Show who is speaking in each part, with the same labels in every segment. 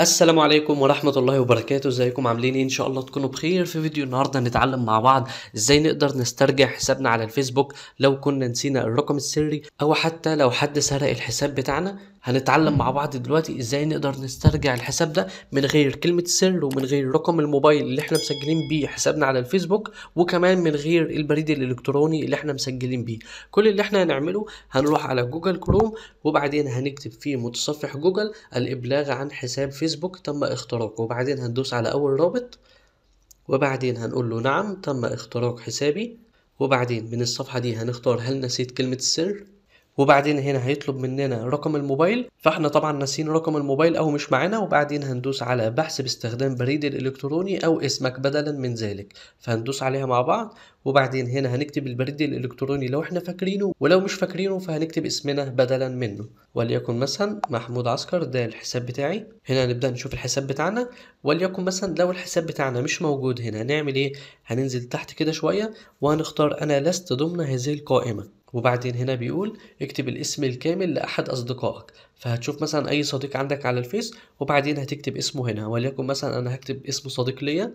Speaker 1: السلام عليكم ورحمة الله وبركاته ازيكم عاملين ايه ان شاء الله تكونوا بخير في فيديو النهاردة هنتعلم مع بعض ازاي نقدر نسترجع حسابنا على الفيسبوك لو كنا نسينا الرقم السري او حتى لو حد سرق الحساب بتاعنا هنتعلم مع بعض دلوقتي ازاي نقدر نسترجع الحساب ده من غير كلمة السر ومن غير رقم الموبايل اللي احنا مسجلين بيه حسابنا على الفيسبوك وكمان من غير البريد الالكتروني اللي احنا مسجلين بيه كل اللي احنا هنعمله هنروح على جوجل كروم وبعدين هنكتب في متصفح جوجل الابلاغ عن حساب فيسبوك تم اختراقه وبعدين هندوس على اول رابط وبعدين هنقول له نعم تم اختراق حسابي وبعدين من الصفحة دي هنختار هل نسيت كلمة السر وبعدين هنا هيطلب مننا رقم الموبايل فاحنا طبعا ناسيين رقم الموبايل او مش معانا وبعدين هندوس على بحث باستخدام بريد الالكتروني او اسمك بدلا من ذلك فهندوس عليها مع بعض وبعدين هنا هنكتب البريد الالكتروني لو احنا فاكرينه ولو مش فاكرينه فهنكتب اسمنا بدلا منه وليكن مثلا محمود عسكر ده الحساب بتاعي هنا هنبدا نشوف الحساب بتاعنا وليكن مثلا لو الحساب بتاعنا مش موجود هنا هنعمل ايه هننزل تحت كده شويه وهنختار انا لست ضمن هذه القائمه وبعدين هنا بيقول اكتب الاسم الكامل لأحد أصدقائك فهتشوف مثلا أي صديق عندك على الفيس وبعدين هتكتب اسمه هنا وليكن مثلا أنا هكتب اسم صديق ليا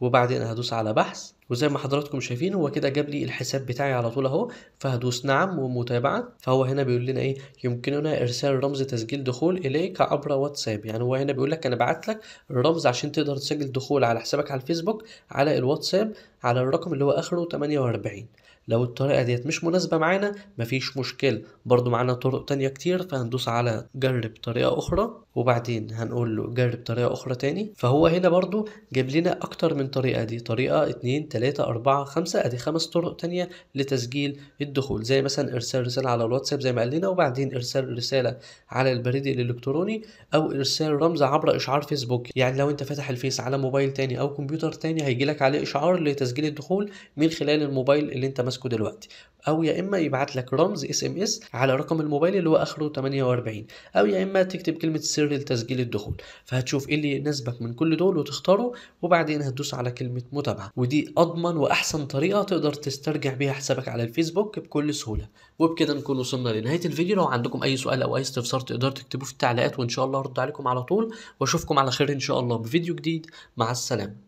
Speaker 1: وبعدين هدوس على بحث وزي ما حضراتكم شايفين هو كده جاب لي الحساب بتاعي على طول اهو فهدوس نعم ومتابعه فهو هنا بيقول لنا ايه يمكننا ارسال رمز تسجيل دخول اليك عبر واتساب يعني هو هنا بيقول لك انا بعت لك الرمز عشان تقدر تسجل دخول على حسابك على الفيسبوك على الواتساب على الرقم اللي هو اخره 48 لو الطريقة ديت مش مناسبة معانا مفيش مشكلة برضو معانا طرق تانية كتير فهندوس على جرب طريقة أخرى وبعدين هنقول له جرب طريقة أخرى تاني فهو هنا برضو جاب لنا أكتر من طريقة دي طريقة اتنين 3 4 5 ادي خمس طرق تانية لتسجيل الدخول زي مثلا ارسال رسالة على الواتساب زي ما قال لنا وبعدين ارسال رسالة على البريد الالكتروني او ارسال رمز عبر اشعار فيسبوك يعني لو انت فاتح الفيس على موبايل تاني او كمبيوتر تاني لك عليه اشعار لتسجيل الدخول من خلال الموبايل اللي انت ماسكه دلوقتي او يا اما يبعت لك رمز اس ام اس على رقم الموبايل اللي هو اخره 48 او يا اما تكتب كلمه سر لتسجيل الدخول فهتشوف ايه اللي يناسبك من كل دول وتختاره وبعدين هتدوس على كلمه متابعه ودي اضمن واحسن طريقه تقدر تسترجع بيها حسابك على الفيسبوك بكل سهوله وبكده نكون وصلنا لنهايه الفيديو لو عندكم اي سؤال او اي استفسار تقدروا تكتبوه في التعليقات وان شاء الله ارد عليكم على طول واشوفكم على خير ان شاء الله بفيديو جديد مع السلامه